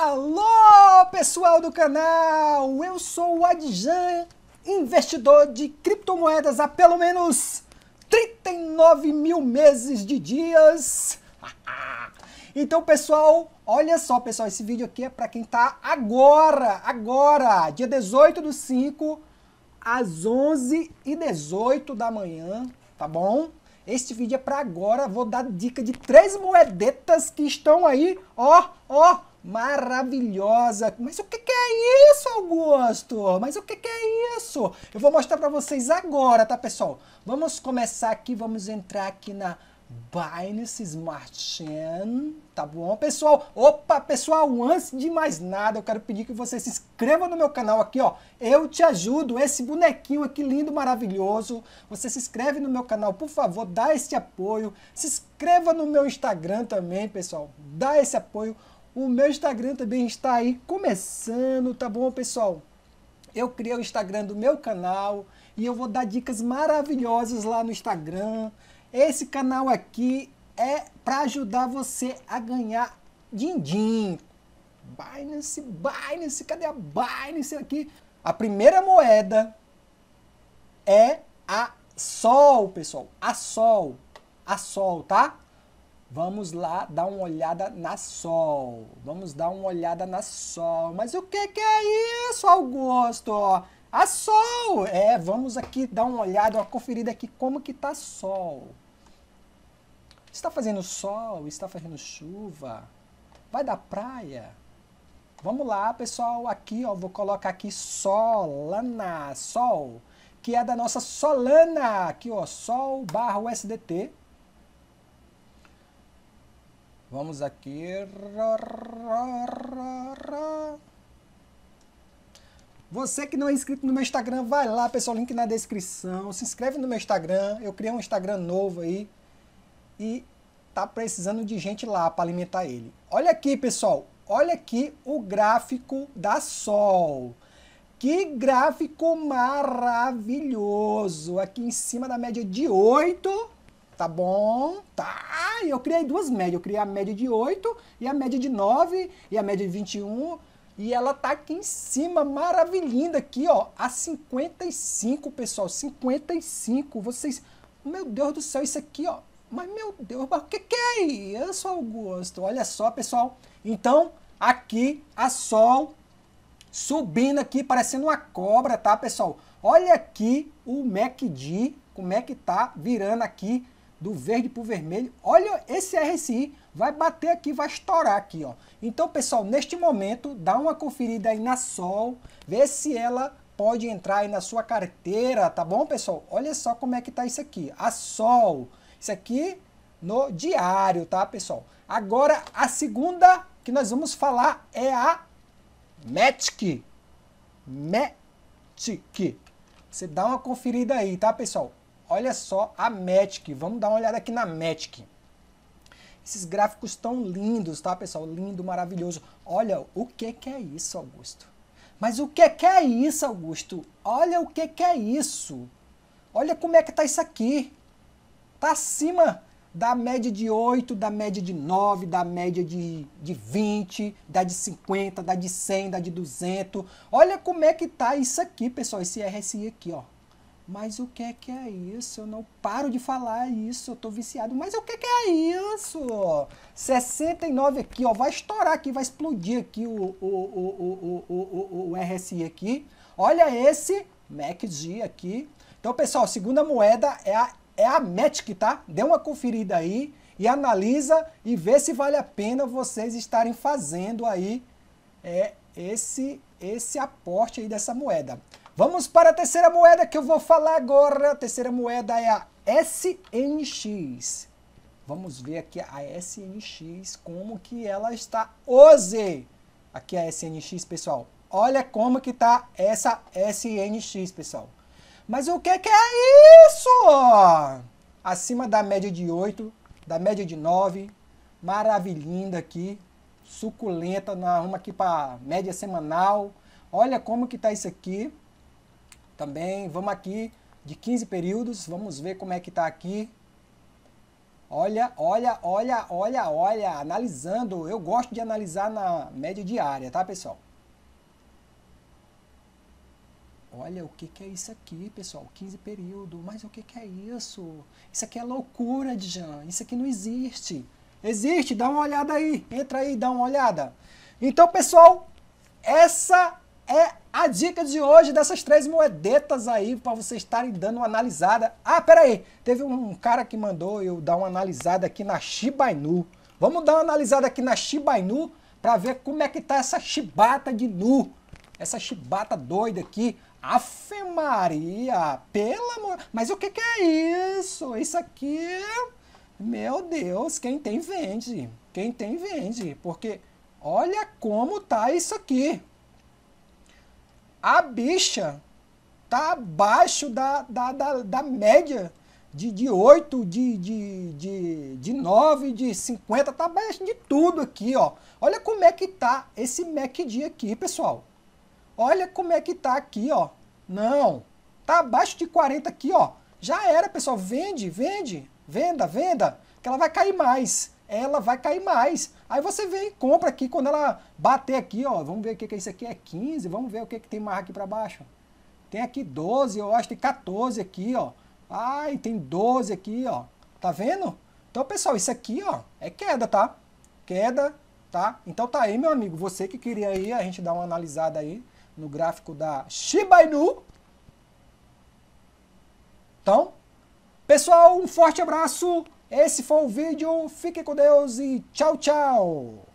Alô, pessoal do canal! Eu sou o Adjan, investidor de criptomoedas há pelo menos 39 mil meses de dias. Então, pessoal, olha só, pessoal, esse vídeo aqui é para quem tá agora, agora, dia 18 do 5, às 11 e 18 da manhã, tá bom? Este vídeo é para agora, vou dar dica de três moedetas que estão aí, ó, ó, maravilhosa. Mas o que, que é isso, Augusto? Mas o que, que é isso? Eu vou mostrar para vocês agora, tá, pessoal? Vamos começar aqui, vamos entrar aqui na Binance Smart Chain, tá bom, pessoal? Opa, pessoal, antes de mais nada, eu quero pedir que você se inscreva no meu canal aqui, ó. Eu te ajudo, esse bonequinho aqui lindo, maravilhoso. Você se inscreve no meu canal, por favor, dá esse apoio. Se inscreva no meu Instagram também, pessoal. Dá esse apoio. O meu Instagram também está aí começando, tá bom, pessoal? Eu criei o Instagram do meu canal e eu vou dar dicas maravilhosas lá no Instagram. Esse canal aqui é para ajudar você a ganhar din-din. Binance, Binance, cadê a Binance aqui? A primeira moeda é a Sol, pessoal. A Sol. A Sol, tá? Vamos lá dar uma olhada na Sol. Vamos dar uma olhada na Sol. Mas o que, que é isso, Augusto? A Sol! É, vamos aqui dar uma olhada, uma conferida aqui como que tá Sol. Está fazendo sol? Está fazendo chuva? Vai da praia? Vamos lá, pessoal. Aqui, ó, vou colocar aqui Solana, Sol, que é da nossa Solana. Aqui, ó, Sol barra USDT. Vamos aqui. Você que não é inscrito no meu Instagram, vai lá, pessoal, link na descrição. Se inscreve no meu Instagram. Eu criei um Instagram novo aí. E tá precisando de gente lá para alimentar ele. Olha aqui, pessoal. Olha aqui o gráfico da Sol. Que gráfico maravilhoso! Aqui em cima da média de 8 tá bom, tá. E eu criei duas médias. Eu criei a média de 8 e a média de 9 e a média de 21. E ela tá aqui em cima, maravilhinda aqui, ó, a 55, pessoal, 55. Vocês, meu Deus do céu, isso aqui, ó, mas meu Deus, o que, que é isso, Augusto? Olha só, pessoal. Então, aqui, a Sol subindo aqui, parecendo uma cobra, tá, pessoal? Olha aqui o MACD, como é que tá virando aqui do verde para o vermelho. Olha esse RSI, vai bater aqui, vai estourar aqui, ó. Então, pessoal, neste momento, dá uma conferida aí na Sol, vê se ela pode entrar aí na sua carteira, tá bom, pessoal? Olha só como é que tá isso aqui, a Sol. Isso aqui no diário, tá, pessoal? Agora, a segunda que nós vamos falar é a Matic. Matic. Você dá uma conferida aí, tá, pessoal? Olha só a Matic, vamos dar uma olhada aqui na Matic. Esses gráficos estão lindos, tá pessoal? Lindo, maravilhoso. Olha, o que que é isso, Augusto? Mas o que que é isso, Augusto? Olha o que que é isso. Olha como é que tá isso aqui. Tá acima da média de 8, da média de 9, da média de, de 20, da de 50, da de 100, da de 200. Olha como é que tá isso aqui, pessoal, esse RSI aqui, ó. Mas o que é que é isso? Eu não paro de falar isso, eu tô viciado. Mas o que é que é isso? 69 aqui, ó, vai estourar aqui, vai explodir aqui o, o, o, o, o, o, o RSI aqui. Olha esse MACD aqui. Então, pessoal, segunda moeda é a, é a Matic, tá? Dê uma conferida aí e analisa e vê se vale a pena vocês estarem fazendo aí é, esse, esse aporte aí dessa moeda. Vamos para a terceira moeda que eu vou falar agora. A terceira moeda é a SNX. Vamos ver aqui a SNX, como que ela está hoje. Aqui a SNX, pessoal. Olha como que está essa SNX, pessoal. Mas o que, que é isso? Acima da média de 8, da média de 9. Maravilhinda aqui. Suculenta, na uma aqui para média semanal. Olha como que está isso aqui também. Vamos aqui de 15 períodos, vamos ver como é que está aqui. Olha, olha, olha, olha, olha, analisando. Eu gosto de analisar na média diária, tá, pessoal? Olha o que, que é isso aqui, pessoal. 15 período. Mas o que, que é isso? Isso aqui é loucura, Djan. Isso aqui não existe. Existe, dá uma olhada aí. Entra aí, dá uma olhada. Então, pessoal, essa é a dica de hoje dessas três moedetas aí para vocês estarem dando uma analisada. Ah, pera aí, teve um cara que mandou eu dar uma analisada aqui na Shiba Inu. Vamos dar uma analisada aqui na Shiba Inu para ver como é que tá essa chibata de nu. Essa chibata doida aqui. Afe Maria, pelo amor... Mas o que, que é isso? Isso aqui... Meu Deus, quem tem vende. Quem tem vende. Porque olha como tá isso aqui a bicha tá abaixo da, da, da, da média de, de 8, de, de, de, de 9, de 50, tá abaixo de tudo aqui, ó. Olha como é que tá esse MACD aqui, pessoal. Olha como é que tá aqui, ó. Não, tá abaixo de 40 aqui, ó. Já era, pessoal. Vende, vende, venda, venda, que ela vai cair mais. Ela vai cair mais. Aí você vem e compra aqui, quando ela bater aqui, ó, vamos ver o que, é isso aqui, é 15, vamos ver o que, que tem mais aqui para baixo. Tem aqui 12, eu acho, tem 14 aqui, ó. Ai, tem 12 aqui, ó. Tá vendo? Então, pessoal, isso aqui, ó, é queda, tá? Queda, tá? Então tá aí, meu amigo, você que queria aí, a gente dá uma analisada aí no gráfico da Shiba Inu. Então, Pessoal, um forte abraço. Esse foi o vídeo. Fiquem com Deus e tchau, tchau.